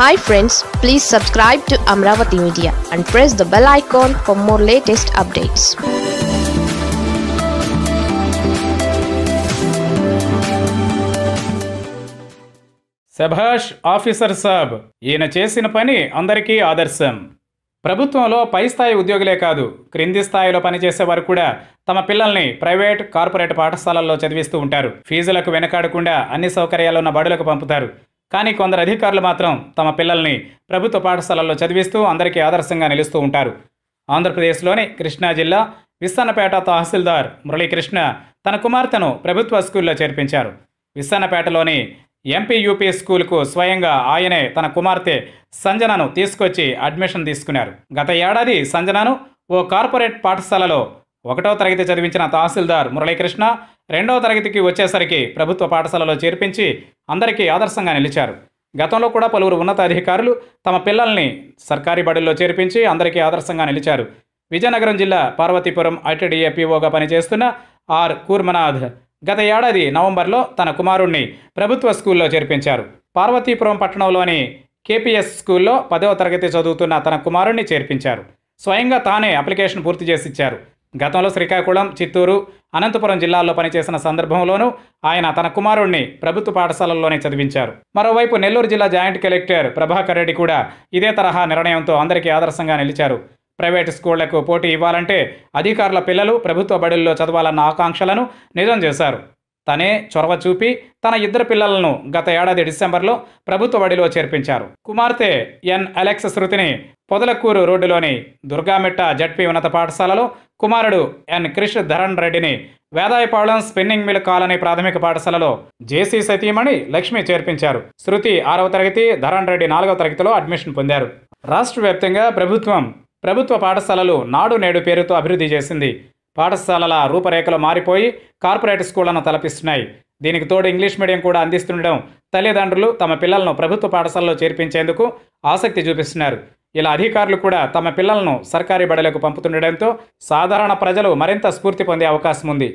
hi friends please subscribe to Amaravati media and press the bell icon for more latest updates శభాష్ officer సాబ్ ఈయన చేసిన పని అందరికీ ఆదర్శం ప్రభుత్వంలో పై స్థాయి ఉద్యోగులే కాదు క్రింది స్థాయిలో పనిచేసే వారు కూడా తమ పిల్లల్ని ప్రైవేట్ కార్పొరేట్ పాఠశాలల్లో చదివిస్తూ ఉంటారు ఫీజులకు వెనకాడకుండా అన్ని సౌకర్యాలున్న బడులకు పంపుతారు కానీ కొందరు అధికారులు మాత్రం తమ పిల్లల్ని ప్రభుత్వ పాఠశాలల్లో చదివిస్తూ అందరికీ ఆదర్శంగా నిలుస్తూ ఉంటారు ఆంధ్రప్రదేశ్లోని కృష్ణా జిల్లా విస్సన్నపేట తహసీల్దార్ మురళీకృష్ణ తన కుమార్తెను ప్రభుత్వ స్కూల్లో చేర్పించారు విస్సన్నపేటలోని ఎంపీయూపీ స్కూల్కు స్వయంగా ఆయనే తన కుమార్తె సంజనను తీసుకొచ్చి అడ్మిషన్ తీసుకున్నారు గత ఏడాది సంజనను ఓ కార్పొరేట్ పాఠశాలలో ఒకటో తరగతి చదివించిన తహసీల్దార్ మురళీకృష్ణ రెండవ తరగతికి వచ్చేసరికి ప్రభుత్వ పాఠశాలలో చేర్పించి అందరికీ ఆదర్శంగా నిలిచారు గతంలో కూడా పలువురు ఉన్నతాధికారులు తమ పిల్లల్ని సర్కారీ బడుల్లో చేర్పించి అందరికీ ఆదర్శంగా నిలిచారు విజయనగరం జిల్లా పార్వతీపురం ఐటీడీఏ పీఓగా పనిచేస్తున్న ఆర్ కూర్మనాథ్ గత ఏడాది నవంబర్లో తన కుమారుణ్ణి ప్రభుత్వ స్కూల్లో చేర్పించారు పార్వతీపురం పట్టణంలోని కేపీఎస్ స్కూల్లో పదవ తరగతి చదువుతున్న తన కుమారుణ్ణి చేర్పించారు స్వయంగా తానే అప్లికేషన్ పూర్తి చేసి ఇచ్చారు గతంలో శ్రీకాకుళం చిత్తూరు అనంతపురం జిల్లాలో పనిచేసిన సందర్భంలోనూ ఆయన తన కుమారుణ్ణి ప్రభుత్వ పాఠశాలల్లోనే చదివించారు మరోవైపు నెల్లూరు జిల్లా జాయింట్ కలెక్టర్ ప్రభాకర్ రెడ్డి కూడా ఇదే తరహా నిర్ణయంతో అందరికీ ఆదర్శంగా నిలిచారు ప్రైవేటు స్కూళ్లకు పోటీ ఇవ్వాలంటే అధికారుల పిల్లలు ప్రభుత్వ బడుల్లో చదవాలన్న ఆకాంక్షలను నిజం చేశారు తనే చొరవ చూపి తన ఇద్దరు పిల్లలను గత ఏడాది డిసెంబర్లో ప్రభుత్వ బడిలో చేర్పించారు కుమార్తె ఎన్ అలెక్స్ శృతిని పొదలకూరు రోడ్డులోని దుర్గామిట్ట జడ్పీ ఉన్నత పాఠశాలలో కుమారుడు ఎన్ క్రిష్ ధరణ్ రెడ్డిని వేదాయపాళెం స్పిన్నింగ్ మిల్ కాలనీ ప్రాథమిక పాఠశాలలో జేసీ సతీమణి లక్ష్మి చేర్పించారు శృతి ఆరవ తరగతి ధరణ్ రెడ్డి నాలుగవ తరగతిలో అడ్మిషన్ పొందారు రాష్ట్ర వ్యాప్తంగా ప్రభుత్వం ప్రభుత్వ పాఠశాలలు నాడు నేడు పేరుతో అభివృద్ధి చేసింది పాఠశాలల రూపరేఖలు మారిపోయి కార్పొరేట్ స్కూళ్లను తలపిస్తున్నాయి దీనికి తోడు ఇంగ్లీష్ మీడియం కూడా అందిస్తుండడం తల్లిదండ్రులు తమ పిల్లలను ప్రభుత్వ పాఠశాలలో చేర్పించేందుకు ఆసక్తి చూపిస్తున్నారు ఇలా అధికారులు కూడా తమ పిల్లలను సర్కారీ బడులకు పంపుతుండటంతో సాధారణ ప్రజలు మరింత స్ఫూర్తి పొందే అవకాశం ఉంది